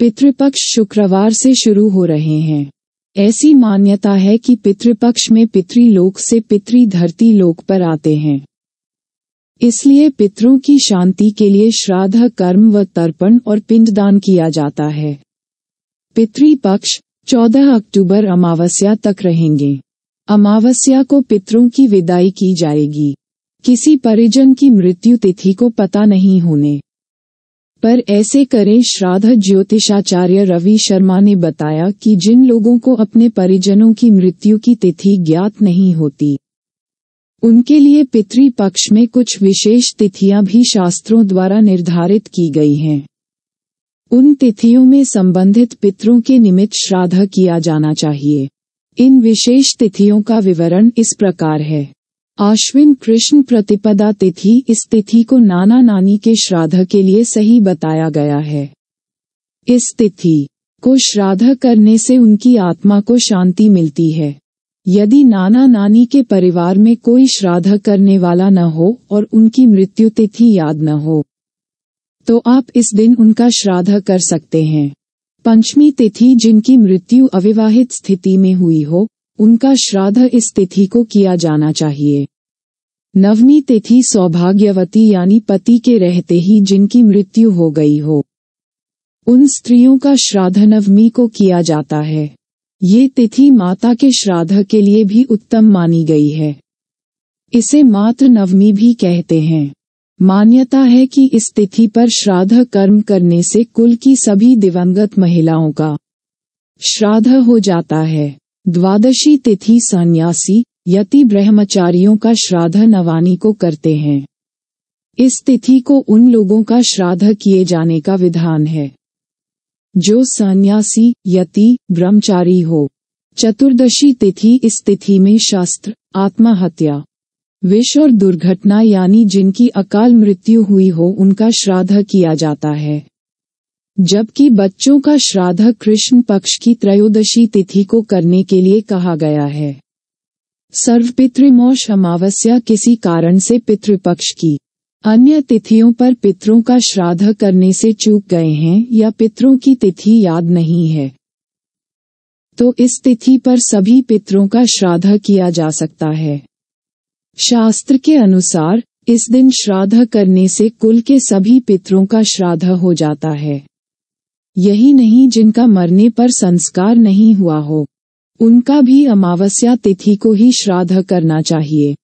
पितृपक्ष शुक्रवार से शुरू हो रहे हैं ऐसी मान्यता है कि पितृपक्ष में पितृलोक से पितरी धरती लोक पर आते हैं इसलिए पितरों की शांति के लिए श्राद्ध कर्म व तर्पण और पिंडदान किया जाता है पितृपक्ष 14 अक्टूबर अमावस्या तक रहेंगे अमावस्या को पितरों की विदाई की जाएगी किसी परिजन की मृत्यु तिथि को पता नहीं होने पर ऐसे करें श्राद्ध ज्योतिषाचार्य रवि शर्मा ने बताया कि जिन लोगों को अपने परिजनों की मृत्यु की तिथि ज्ञात नहीं होती उनके लिए पितृपक्ष पक्ष में कुछ विशेष तिथियां भी शास्त्रों द्वारा निर्धारित की गई हैं उन तिथियों में संबंधित पितरों के निमित्त श्राद्ध किया जाना चाहिए इन विशेष तिथियों का विवरण इस प्रकार है आश्विन कृष्ण प्रतिपदा तिथि इस तिथि को नाना नानी के श्राद्ध के लिए सही बताया गया है इस तिथि को श्राद्ध करने से उनकी आत्मा को शांति मिलती है यदि नाना नानी के परिवार में कोई श्राद्ध करने वाला न हो और उनकी मृत्यु तिथि याद न हो तो आप इस दिन उनका श्राद्ध कर सकते हैं पंचमी तिथि जिनकी मृत्यु अविवाहित स्थिति में हुई हो उनका श्राद्ध इस तिथि को किया जाना चाहिए नवमी तिथि सौभाग्यवती यानी पति के रहते ही जिनकी मृत्यु हो गई हो उन स्त्रियों का श्राद्ध नवमी को किया जाता है ये तिथि माता के श्राद्ध के लिए भी उत्तम मानी गई है इसे मात्र नवमी भी कहते हैं मान्यता है कि इस तिथि पर श्राद्ध कर्म करने से कुल की सभी दिवंगत महिलाओं का श्राद्ध हो जाता है द्वादशी तिथि सन्यासी यति ब्रह्मचारियों का श्राद्ध नवानी को करते हैं इस तिथि को उन लोगों का श्राद्ध किए जाने का विधान है जो सन्यासी यति ब्रह्मचारी हो चतुर्दशी तिथि इस तिथि में शास्त्र आत्महत्या विष और दुर्घटना यानी जिनकी अकाल मृत्यु हुई हो उनका श्राद्ध किया जाता है जबकि बच्चों का श्राद्ध कृष्ण पक्ष की त्रयोदशी तिथि को करने के लिए कहा गया है सर्वपितृमोश अमावस्या किसी कारण से पितृपक्ष की अन्य तिथियों पर पितरों का श्राद्ध करने से चूक गए हैं या पितरों की तिथि याद नहीं है तो इस तिथि पर सभी पितरों का श्राद्ध किया जा सकता है शास्त्र के अनुसार इस दिन श्राद्ध करने से कुल के सभी पितरों का श्राद्ध हो जाता है यही नहीं जिनका मरने पर संस्कार नहीं हुआ हो उनका भी अमावस्या तिथि को ही श्राद्ध करना चाहिए